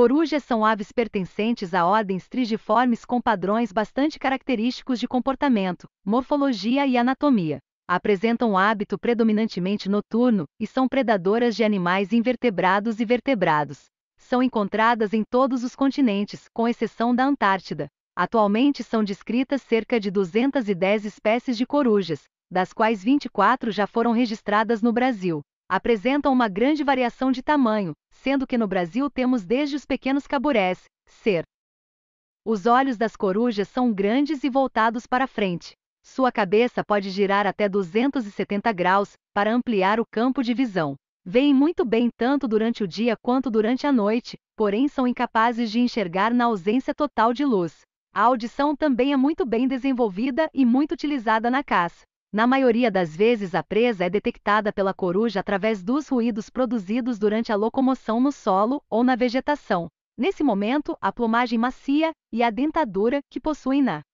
Corujas são aves pertencentes a ordens trigiformes com padrões bastante característicos de comportamento, morfologia e anatomia. Apresentam hábito predominantemente noturno e são predadoras de animais invertebrados e vertebrados. São encontradas em todos os continentes, com exceção da Antártida. Atualmente são descritas cerca de 210 espécies de corujas, das quais 24 já foram registradas no Brasil apresentam uma grande variação de tamanho, sendo que no Brasil temos desde os pequenos caburés, ser. Os olhos das corujas são grandes e voltados para frente. Sua cabeça pode girar até 270 graus para ampliar o campo de visão. Veem muito bem tanto durante o dia quanto durante a noite, porém são incapazes de enxergar na ausência total de luz. A audição também é muito bem desenvolvida e muito utilizada na caça. Na maioria das vezes, a presa é detectada pela coruja através dos ruídos produzidos durante a locomoção no solo ou na vegetação. Nesse momento, a plumagem macia e a dentadura que possuem na